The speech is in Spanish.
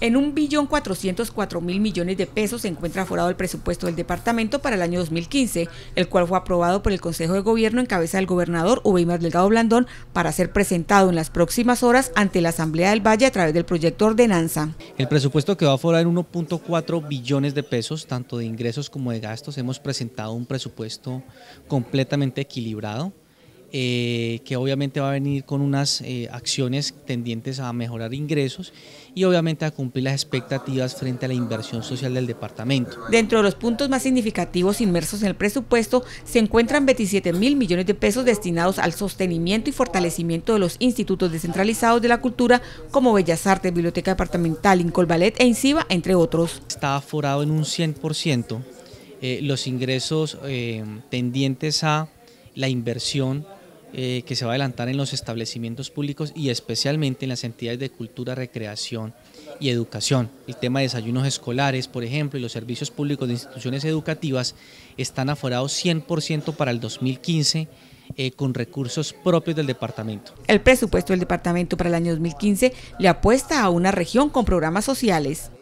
En un billón mil millones de pesos se encuentra forado el presupuesto del departamento para el año 2015, el cual fue aprobado por el Consejo de Gobierno en cabeza del gobernador Ubeimar Delgado Blandón para ser presentado en las próximas horas ante la Asamblea del Valle a través del proyecto ordenanza. El presupuesto que a forar en 1.4 billones de pesos, tanto de ingresos como de gastos. Hemos presentado un presupuesto completamente equilibrado eh, que obviamente va a venir con unas eh, acciones tendientes a mejorar ingresos y obviamente a cumplir las expectativas frente a la inversión social del departamento. Dentro de los puntos más significativos inmersos en el presupuesto se encuentran 27 mil millones de pesos destinados al sostenimiento y fortalecimiento de los institutos descentralizados de la cultura como Bellas Artes, Biblioteca Departamental, Incolvalet e INCIBA, entre otros. Está aforado en un 100% eh, los ingresos tendientes a la inversión eh, que se va a adelantar en los establecimientos públicos y especialmente en las entidades de cultura, recreación y educación. El tema de desayunos escolares, por ejemplo, y los servicios públicos de instituciones educativas están aforados 100% para el 2015 eh, con recursos propios del departamento. El presupuesto del departamento para el año 2015 le apuesta a una región con programas sociales